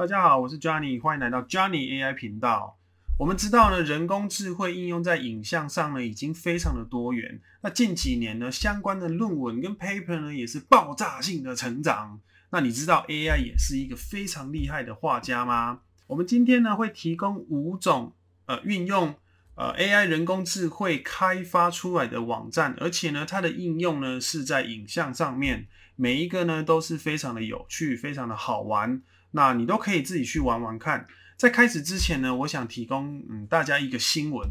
大家好，我是 Johnny，欢迎来到 Johnny AI 频道。我们知道呢，人工智慧应用在影像上呢，已经非常的多元。那近几年呢，相关的论文跟 paper 呢，也是爆炸性的成长。那你知道 AI 也是一个非常厉害的画家吗？我们今天呢，会提供五种呃运用呃 AI 人工智慧开发出来的网站，而且呢，它的应用呢是在影像上面，每一个呢都是非常的有趣，非常的好玩。那你都可以自己去玩玩看。在开始之前呢，我想提供嗯大家一个新闻，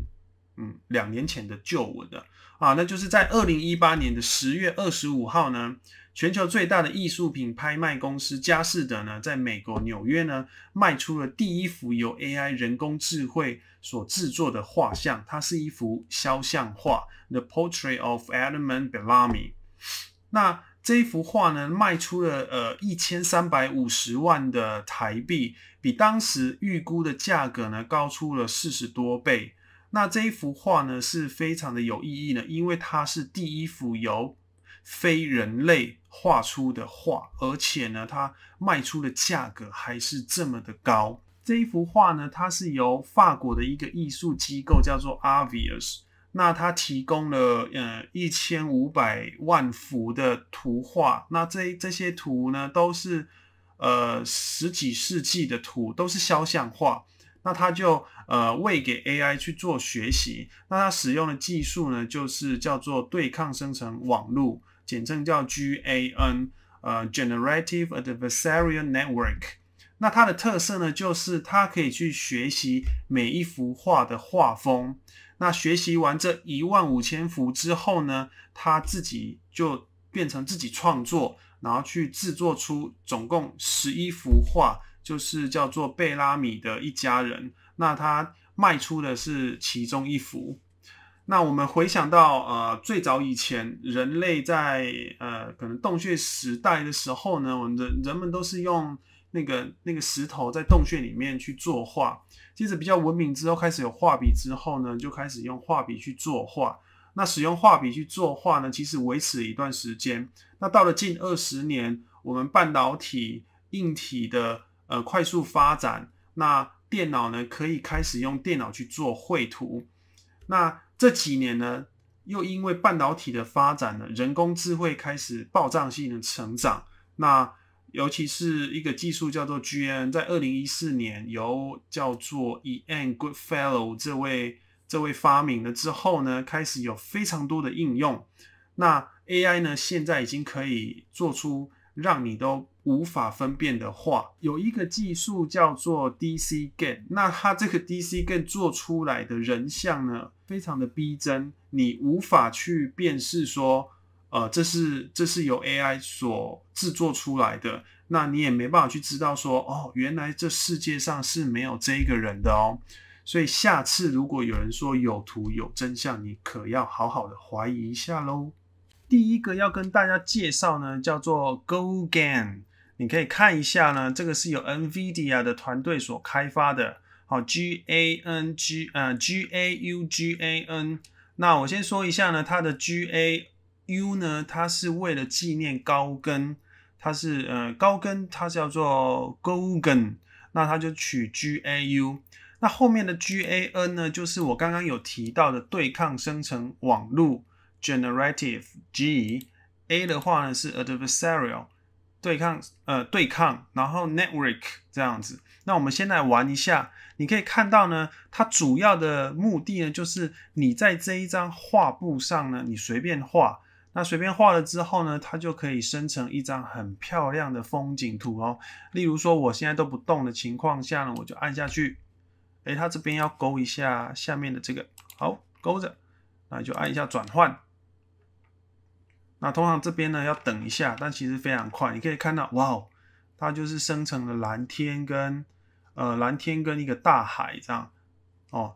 嗯，两年前的旧闻的啊，那就是在二零一八年的十月二十五号呢，全球最大的艺术品拍卖公司佳士得呢，在美国纽约呢，卖出了第一幅由 AI 人工智慧所制作的画像，它是一幅肖像画，The Portrait of Alan Bellamy。那这一幅画呢，卖出了呃一千三百五十万的台币，比当时预估的价格呢高出了四十多倍。那这一幅画呢是非常的有意义呢，因为它是第一幅由非人类画出的画，而且呢它卖出的价格还是这么的高。这一幅画呢，它是由法国的一个艺术机构叫做 a v i u s 那它提供了呃一千五百万幅的图画，那这这些图呢都是呃十几世纪的图，都是肖像画。那它就呃喂给 AI 去做学习。那它使用的技术呢，就是叫做对抗生成网络，简称叫 GAN，呃，Generative Adversarial Network。那它的特色呢，就是它可以去学习每一幅画的画风。那学习完这一万五千幅之后呢，他自己就变成自己创作，然后去制作出总共十一幅画，就是叫做贝拉米的一家人。那他卖出的是其中一幅。那我们回想到，呃，最早以前人类在呃可能洞穴时代的时候呢，我们人人们都是用。那个那个石头在洞穴里面去作画，接着比较文明之后开始有画笔之后呢，就开始用画笔去作画。那使用画笔去作画呢，其实维持一段时间。那到了近二十年，我们半导体硬体的呃快速发展，那电脑呢可以开始用电脑去做绘图。那这几年呢，又因为半导体的发展呢，人工智慧开始爆炸性的成长。那尤其是一个技术叫做 g n 在二零一四年由叫做 e a n Goodfellow 这位这位发明了之后呢，开始有非常多的应用。那 AI 呢，现在已经可以做出让你都无法分辨的话，有一个技术叫做 DCGAN，那它这个 DCGAN 做出来的人像呢，非常的逼真，你无法去辨识说。呃，这是这是由 AI 所制作出来的，那你也没办法去知道说，哦，原来这世界上是没有这一个人的哦，所以下次如果有人说有图有真相，你可要好好的怀疑一下喽。第一个要跟大家介绍呢，叫做 g o g a n 你可以看一下呢，这个是由 NVIDIA 的团队所开发的，好 G A N G 呃 G A U G A N，那我先说一下呢，它的 G A。u 呢，它是为了纪念高跟，它是呃高跟，它叫做 Gogen，那它就取 g a u，那后面的 g a n 呢，就是我刚刚有提到的对抗生成网络 generative g a 的话呢是 adversarial 对抗呃对抗，然后 network 这样子。那我们先来玩一下，你可以看到呢，它主要的目的呢就是你在这一张画布上呢，你随便画。那随便画了之后呢，它就可以生成一张很漂亮的风景图哦。例如说，我现在都不动的情况下呢，我就按下去，哎，它这边要勾一下下面的这个，好，勾着，那就按一下转换。那通常这边呢要等一下，但其实非常快，你可以看到，哇哦，它就是生成了蓝天跟呃蓝天跟一个大海这样哦。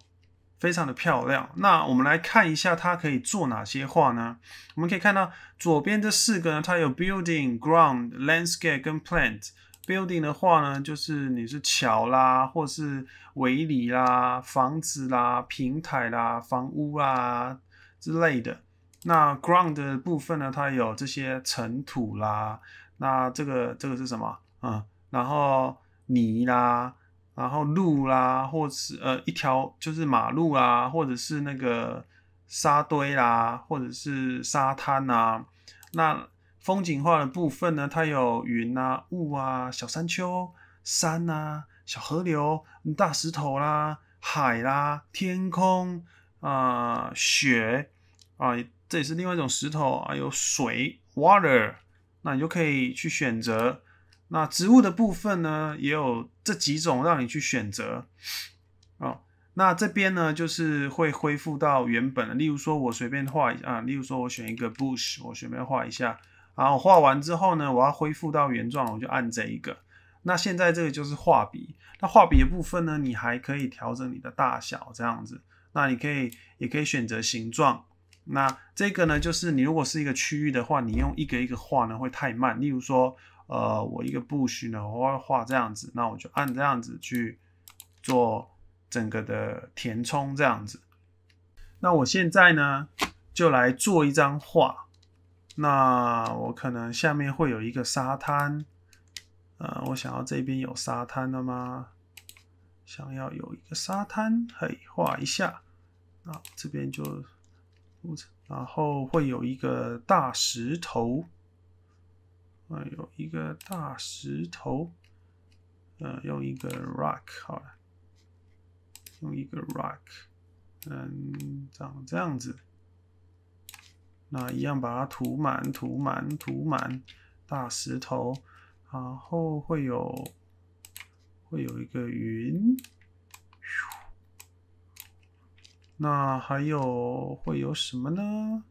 非常的漂亮。那我们来看一下，它可以做哪些画呢？我们可以看到左边这四个呢，它有 building、ground、landscape 跟 plant。building 的话呢，就是你是桥啦，或是围篱啦、房子啦、平台啦、房屋啊之类的。那 ground 部分呢，它有这些尘土啦。那这个这个是什么啊？然后泥啦。然后路啦，或是呃一条就是马路啊，或者是那个沙堆啦，或者是沙滩啊。那风景画的部分呢，它有云啊、雾啊、小山丘、山啊、小河流、大石头啦、海啦、天空啊、雪啊，这也是另外一种石头啊，有水 （water）。那你就可以去选择。那植物的部分呢，也有这几种让你去选择哦，那这边呢，就是会恢复到原本。例如说，我随便画一啊。例如说，我选一个 bush，我随便画一下。然后画完之后呢，我要恢复到原状，我就按这一个。那现在这个就是画笔。那画笔的部分呢，你还可以调整你的大小这样子。那你可以也可以选择形状。那这个呢，就是你如果是一个区域的话，你用一个一个画呢会太慢。例如说。呃，我一个布局呢，我要画这样子，那我就按这样子去做整个的填充这样子。那我现在呢，就来做一张画。那我可能下面会有一个沙滩，呃，我想要这边有沙滩的吗？想要有一个沙滩，嘿，画一下。那这边就，然后会有一个大石头。啊，有一个大石头，呃，用一个 rock 好了，用一个 rock，嗯，长这样子。那一样把它涂满，涂满，涂满大石头。然后会有，会有一个云。那还有会有什么呢？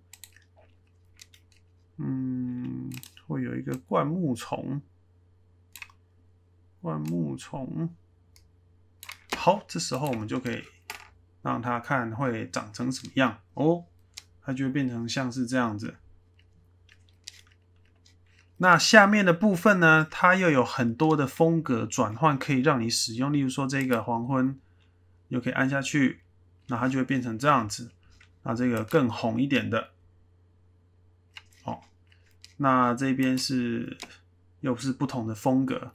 嗯。会有一个灌木丛，灌木丛。好，这时候我们就可以让它看会长成什么样哦，它就会变成像是这样子。那下面的部分呢，它又有很多的风格转换可以让你使用，例如说这个黄昏，又可以按下去，那它就会变成这样子，那这个更红一点的。那这边是又是不同的风格，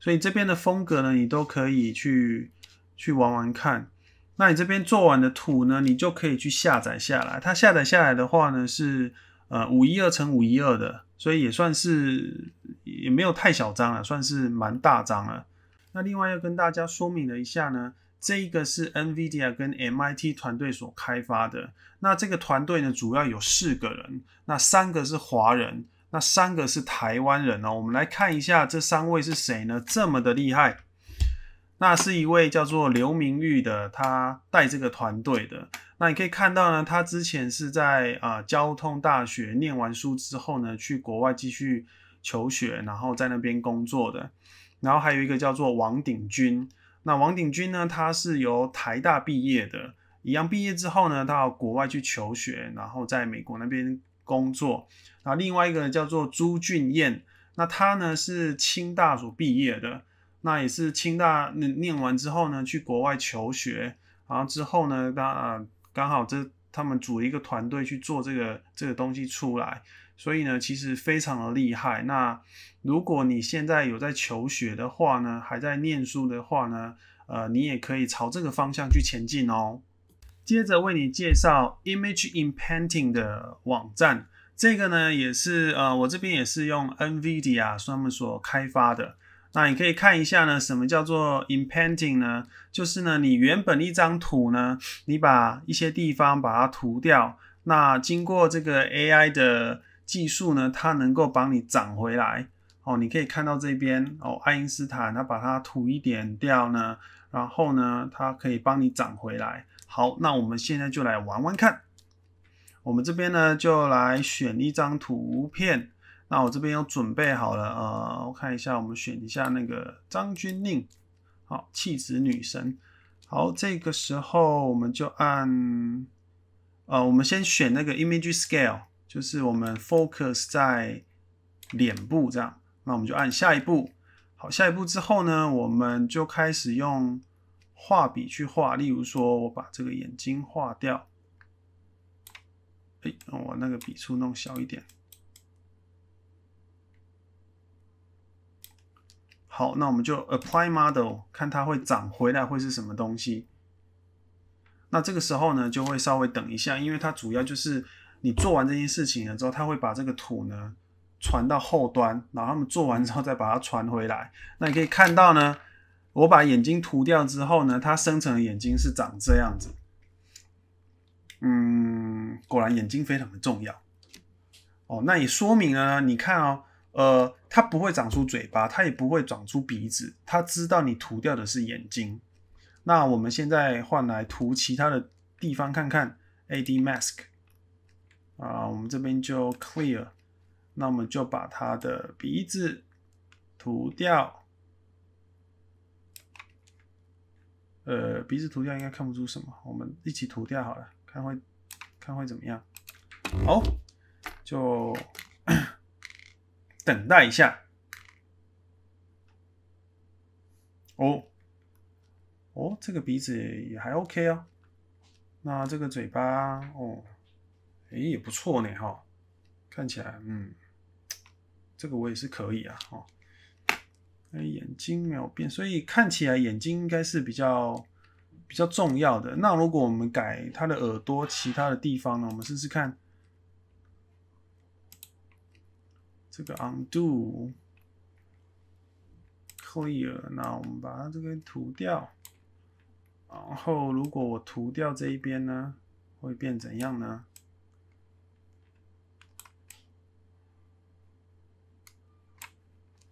所以这边的风格呢，你都可以去去玩玩看。那你这边做完的图呢，你就可以去下载下来。它下载下来的话呢，是呃五一二乘五一二的，所以也算是也没有太小张了，算是蛮大张了。那另外要跟大家说明了一下呢，这一个是 NVIDIA 跟 MIT 团队所开发的。那这个团队呢，主要有四个人，那三个是华人。那三个是台湾人哦，我们来看一下这三位是谁呢？这么的厉害，那是一位叫做刘明玉的，他带这个团队的。那你可以看到呢，他之前是在啊交通大学念完书之后呢，去国外继续求学，然后在那边工作的。然后还有一个叫做王鼎军，那王鼎军呢，他是由台大毕业的，一样毕业之后呢，到国外去求学，然后在美国那边工作。啊，另外一个叫做朱俊彦，那他呢是清大所毕业的，那也是清大念念完之后呢去国外求学，然后之后呢，那刚好这他们组一个团队去做这个这个东西出来，所以呢其实非常的厉害。那如果你现在有在求学的话呢，还在念书的话呢，呃，你也可以朝这个方向去前进哦。接着为你介绍 Image i m p a i n t i n g 的网站。这个呢也是呃，我这边也是用 NVIDIA 他们所开发的。那你可以看一下呢，什么叫做 impainting 呢？就是呢，你原本一张图呢，你把一些地方把它涂掉，那经过这个 AI 的技术呢，它能够帮你长回来。哦，你可以看到这边哦，爱因斯坦他把它涂一点掉呢，然后呢，它可以帮你长回来。好，那我们现在就来玩玩看。我们这边呢，就来选一张图片。那我这边又准备好了，呃，我看一下，我们选一下那个张钧甯，好，气质女神。好，这个时候我们就按，呃，我们先选那个 Image Scale，就是我们 Focus 在脸部这样。那我们就按下一步。好，下一步之后呢，我们就开始用画笔去画，例如说我把这个眼睛画掉。哎，我那个笔触弄小一点。好，那我们就 apply model，看它会长回来会是什么东西。那这个时候呢，就会稍微等一下，因为它主要就是你做完这件事情了之后，它会把这个图呢传到后端，然后他们做完之后再把它传回来。那你可以看到呢，我把眼睛涂掉之后呢，它生成的眼睛是长这样子。嗯，果然眼睛非常的重要哦。那也说明啊，你看哦，呃，它不会长出嘴巴，它也不会长出鼻子。它知道你涂掉的是眼睛。那我们现在换来涂其他的地方看看，AD mask 啊，我们这边就 clear。那我们就把它的鼻子涂掉。呃，鼻子涂掉应该看不出什么，我们一起涂掉好了。看会，看会怎么样？哦，就 等待一下。哦，哦，这个鼻子也还 OK 啊。那这个嘴巴，哦，哎，也不错呢哈。看起来，嗯，这个我也是可以啊。哦，哎，眼睛没有变，所以看起来眼睛应该是比较。比较重要的。那如果我们改它的耳朵，其他的地方呢？我们试试看。这个 undo clear，那我们把它这个涂掉。然后，如果我涂掉这一边呢，会变怎样呢？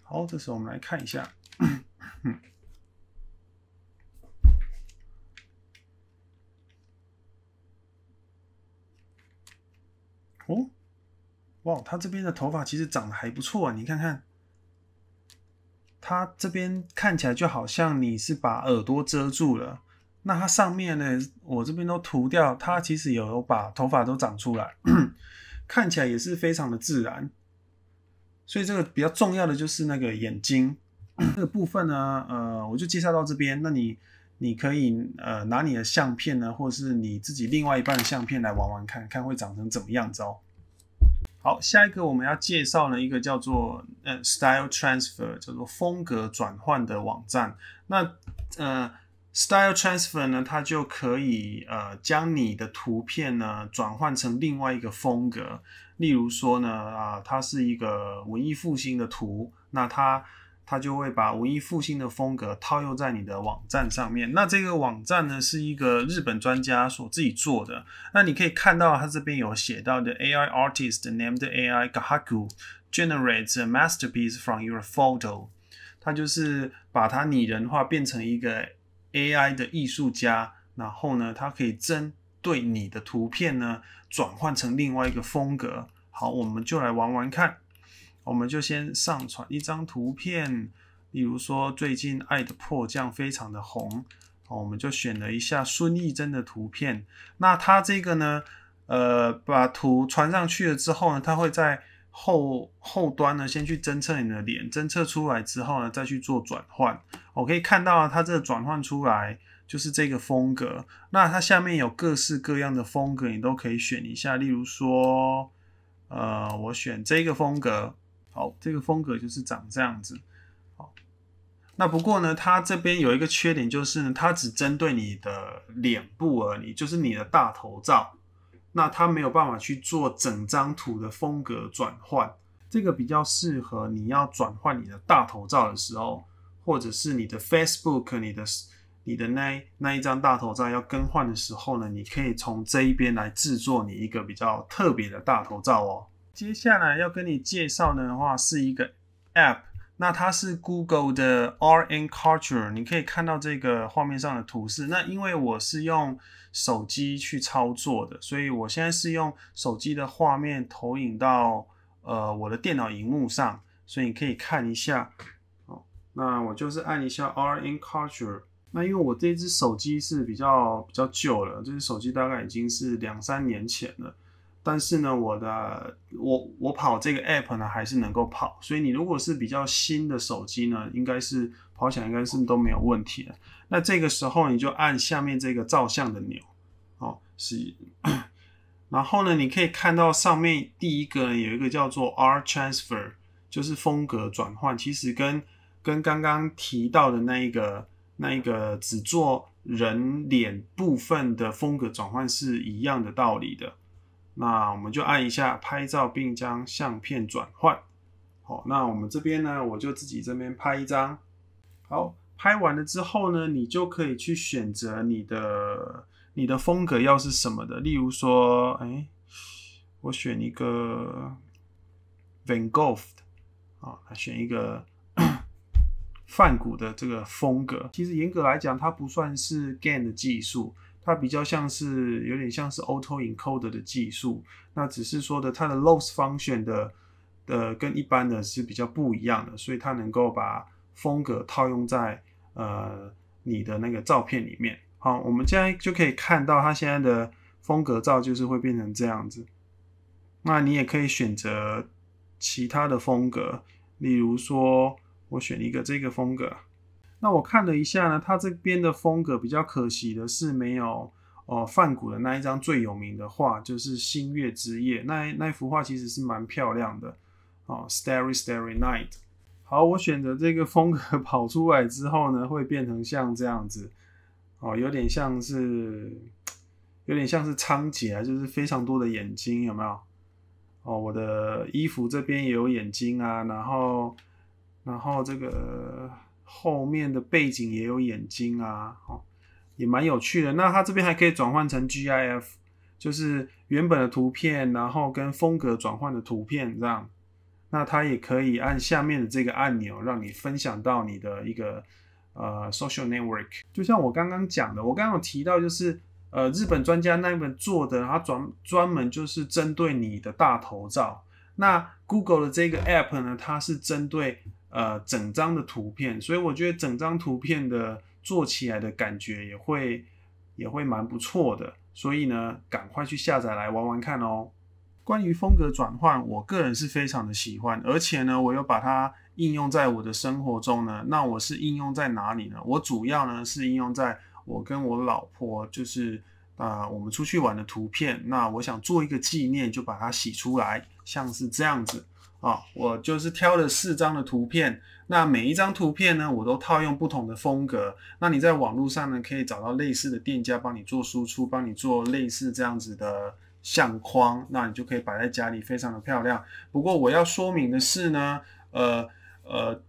好，这时候我们来看一下。哦，哇，他这边的头发其实长得还不错，啊，你看看，他这边看起来就好像你是把耳朵遮住了。那他上面呢，我这边都涂掉，他其实有把头发都长出来，看起来也是非常的自然。所以这个比较重要的就是那个眼睛 这个部分呢，呃，我就介绍到这边。那你。你可以呃拿你的相片呢，或是你自己另外一半的相片来玩玩看看会长成怎么样子哦。好，下一个我们要介绍呢一个叫做呃 Style Transfer，叫做风格转换的网站。那呃 Style Transfer 呢，它就可以呃将你的图片呢转换成另外一个风格。例如说呢啊，它是一个文艺复兴的图，那它。它就会把文艺复兴的风格套用在你的网站上面。那这个网站呢，是一个日本专家所自己做的。那你可以看到，它这边有写到的 AI artist named AI Gahaku generates a masterpiece from your photo。它就是把它拟人化，变成一个 AI 的艺术家。然后呢，它可以针对你的图片呢，转换成另外一个风格。好，我们就来玩玩看。我们就先上传一张图片，例如说最近《爱的迫降》非常的红，哦，我们就选了一下孙艺珍的图片。那它这个呢，呃，把图传上去了之后呢，它会在后后端呢先去侦测你的脸，侦测出来之后呢再去做转换。我可以看到它这个转换出来就是这个风格。那它下面有各式各样的风格，你都可以选一下。例如说，呃，我选这个风格。好，这个风格就是长这样子。好，那不过呢，它这边有一个缺点就是呢，它只针对你的脸部而已，就是你的大头照。那它没有办法去做整张图的风格转换。这个比较适合你要转换你的大头照的时候，或者是你的 Facebook、你的、你的那那一张大头照要更换的时候呢，你可以从这一边来制作你一个比较特别的大头照哦。接下来要跟你介绍的话是一个 app，那它是 Google 的 R n Culture，你可以看到这个画面上的图示。那因为我是用手机去操作的，所以我现在是用手机的画面投影到呃我的电脑荧幕上，所以你可以看一下。哦，那我就是按一下 R n Culture。那因为我这只手机是比较比较旧了，这只手机大概已经是两三年前了。但是呢，我的我我跑这个 app 呢还是能够跑，所以你如果是比较新的手机呢，应该是跑起来应该是都没有问题的。那这个时候你就按下面这个照相的钮，哦是，然后呢，你可以看到上面第一个有一个叫做 r Transfer，就是风格转换，其实跟跟刚刚提到的那一个那一个只做人脸部分的风格转换是一样的道理的。那我们就按一下拍照，并将相片转换。好，那我们这边呢，我就自己这边拍一张。好，拍完了之后呢，你就可以去选择你的你的风格要是什么的。例如说，哎，我选一个 Van Gogh 的，啊，选一个泛 古的这个风格。其实严格来讲，它不算是 GAN 的技术。它比较像是有点像是 auto encoder 的技术，那只是说的它的 loss function 的，呃，跟一般的是比较不一样的，所以它能够把风格套用在呃你的那个照片里面。好，我们现在就可以看到它现在的风格照就是会变成这样子。那你也可以选择其他的风格，例如说，我选一个这个风格。那我看了一下呢，它这边的风格比较可惜的是没有哦梵谷的那一张最有名的画，就是《星月之夜》那那幅画其实是蛮漂亮的哦，Starry, Starry Night。好，我选择这个风格 跑出来之后呢，会变成像这样子哦，有点像是有点像是仓颉，就是非常多的眼睛有没有？哦，我的衣服这边也有眼睛啊，然后然后这个。后面的背景也有眼睛啊，好，也蛮有趣的。那它这边还可以转换成 GIF，就是原本的图片，然后跟风格转换的图片这样。那它也可以按下面的这个按钮，让你分享到你的一个呃 social network。就像我刚刚讲的，我刚刚提到就是呃日本专家那边做的，他专专门就是针对你的大头照。那 Google 的这个 app 呢，它是针对。呃，整张的图片，所以我觉得整张图片的做起来的感觉也会也会蛮不错的，所以呢，赶快去下载来玩玩看哦。关于风格转换，我个人是非常的喜欢，而且呢，我又把它应用在我的生活中呢。那我是应用在哪里呢？我主要呢是应用在我跟我老婆，就是啊，我们出去玩的图片。那我想做一个纪念，就把它洗出来，像是这样子。啊，我就是挑了四张的图片，那每一张图片呢，我都套用不同的风格。那你在网络上呢，可以找到类似的店家帮你做输出，帮你做类似这样子的相框，那你就可以摆在家里，非常的漂亮。不过我要说明的是呢，呃呃，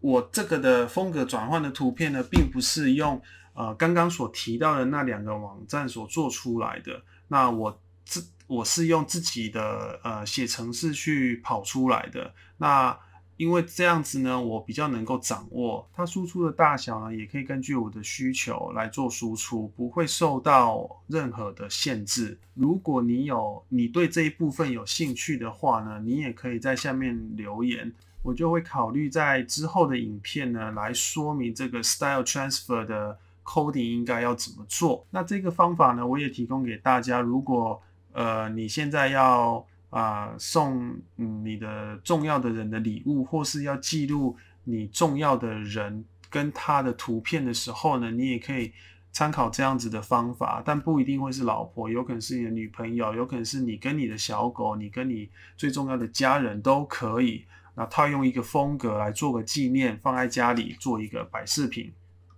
我这个的风格转换的图片呢，并不是用呃刚刚所提到的那两个网站所做出来的。那我这。我是用自己的呃写程式去跑出来的，那因为这样子呢，我比较能够掌握它输出的大小呢，也可以根据我的需求来做输出，不会受到任何的限制。如果你有你对这一部分有兴趣的话呢，你也可以在下面留言，我就会考虑在之后的影片呢来说明这个 style transfer 的 coding 应该要怎么做。那这个方法呢，我也提供给大家，如果呃，你现在要啊送你的重要的人的礼物，或是要记录你重要的人跟他的图片的时候呢，你也可以参考这样子的方法，但不一定会是老婆，有可能是你的女朋友，有可能是你跟你的小狗，你跟你最重要的家人都可以。那套用一个风格来做个纪念，放在家里做一个摆饰品，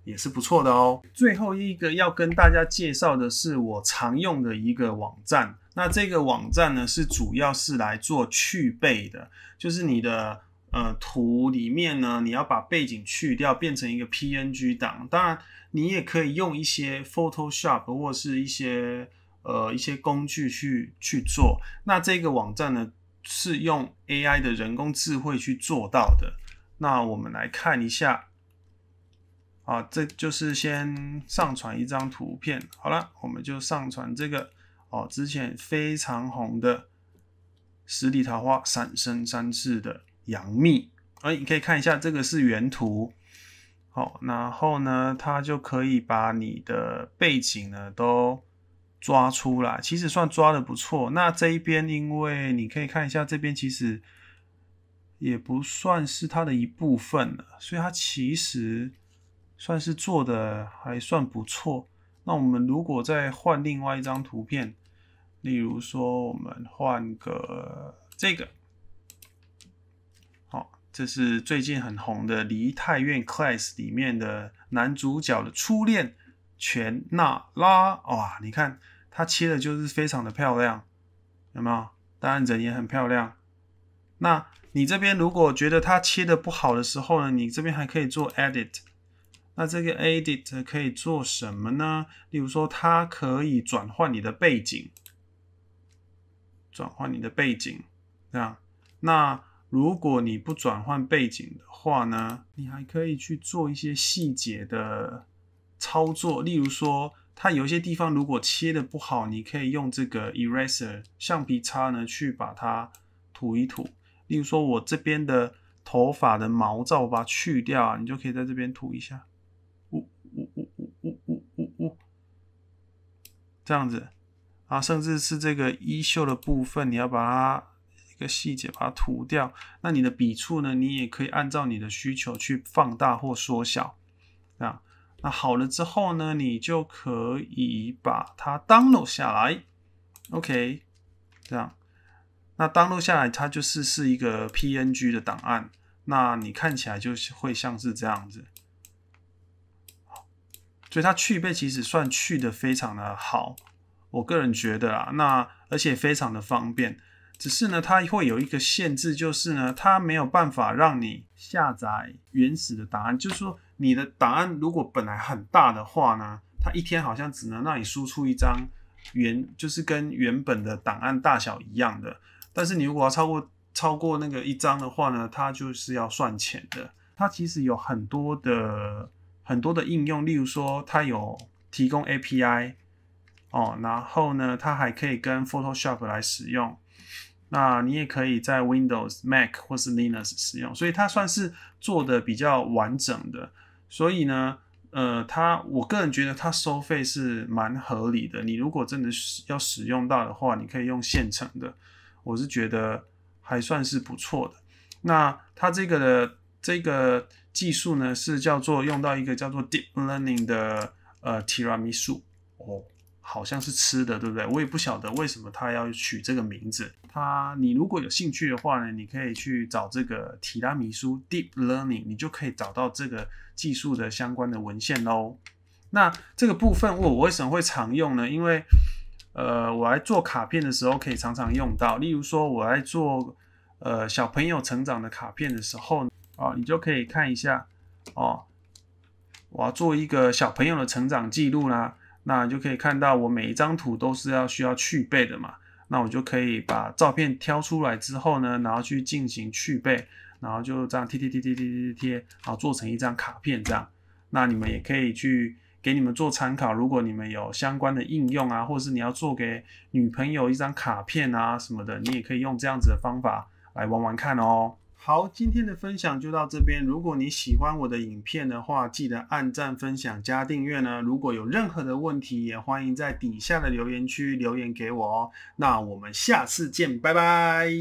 也是不错的哦。最后一个要跟大家介绍的是我常用的一个网站。那这个网站呢，是主要是来做去背的，就是你的呃图里面呢，你要把背景去掉，变成一个 PNG 档。当然，你也可以用一些 Photoshop 或是一些呃一些工具去去做。那这个网站呢，是用 AI 的人工智慧去做到的。那我们来看一下，啊，这就是先上传一张图片，好了，我们就上传这个。哦，之前非常红的《十里桃花》三生三世的杨幂，而你可以看一下这个是原图。好，然后呢，它就可以把你的背景呢都抓出来，其实算抓的不错。那这一边，因为你可以看一下，这边其实也不算是它的一部分了，所以它其实算是做的还算不错。那我们如果再换另外一张图片，例如说我们换个这个，好，这是最近很红的《梨泰院 Class》里面的男主角的初恋全娜拉哇，你看他切的就是非常的漂亮，有没有？当然人也很漂亮。那你这边如果觉得他切的不好的时候呢，你这边还可以做 edit。那这个 edit 可以做什么呢？例如说，它可以转换你的背景，转换你的背景，这样。那如果你不转换背景的话呢，你还可以去做一些细节的操作。例如说，它有一些地方如果切的不好，你可以用这个 eraser 橡皮擦呢去把它涂一涂。例如说，我这边的头发的毛躁，我把它去掉，你就可以在这边涂一下。这样子，啊，甚至是这个衣袖的部分，你要把它一个细节把它涂掉。那你的笔触呢，你也可以按照你的需求去放大或缩小，啊，那好了之后呢，你就可以把它 download 下来，OK，这样，那 download 下来它就是是一个 PNG 的档案，那你看起来就是会像是这样子。所以它去背其实算去的非常的好，我个人觉得啊，那而且非常的方便。只是呢，它会有一个限制，就是呢，它没有办法让你下载原始的档案。就是说，你的档案如果本来很大的话呢，它一天好像只能让你输出一张原，就是跟原本的档案大小一样的。但是你如果要超过超过那个一张的话呢，它就是要算钱的。它其实有很多的。很多的应用，例如说它有提供 API 哦，然后呢，它还可以跟 Photoshop 来使用。那你也可以在 Windows、Mac 或是 Linux 使用，所以它算是做的比较完整的。所以呢，呃，它我个人觉得它收费是蛮合理的。你如果真的是要使用到的话，你可以用现成的，我是觉得还算是不错的。那它这个的这个。技术呢是叫做用到一个叫做 deep learning 的呃提拉米苏哦，好像是吃的，对不对？我也不晓得为什么他要取这个名字。他你如果有兴趣的话呢，你可以去找这个提拉米苏 deep learning，你就可以找到这个技术的相关的文献喽。那这个部分我为什么会常用呢？因为呃我来做卡片的时候可以常常用到，例如说我来做呃小朋友成长的卡片的时候。哦，你就可以看一下哦。我要做一个小朋友的成长记录啦，那就可以看到我每一张图都是要需要去背的嘛。那我就可以把照片挑出来之后呢，然后去进行去背，然后就这样贴贴贴贴贴贴贴，后做成一张卡片这样。那你们也可以去给你们做参考，如果你们有相关的应用啊，或者是你要做给女朋友一张卡片啊什么的，你也可以用这样子的方法来玩玩看哦。好，今天的分享就到这边。如果你喜欢我的影片的话，记得按赞、分享、加订阅呢。如果有任何的问题，也欢迎在底下的留言区留言给我哦。那我们下次见，拜拜。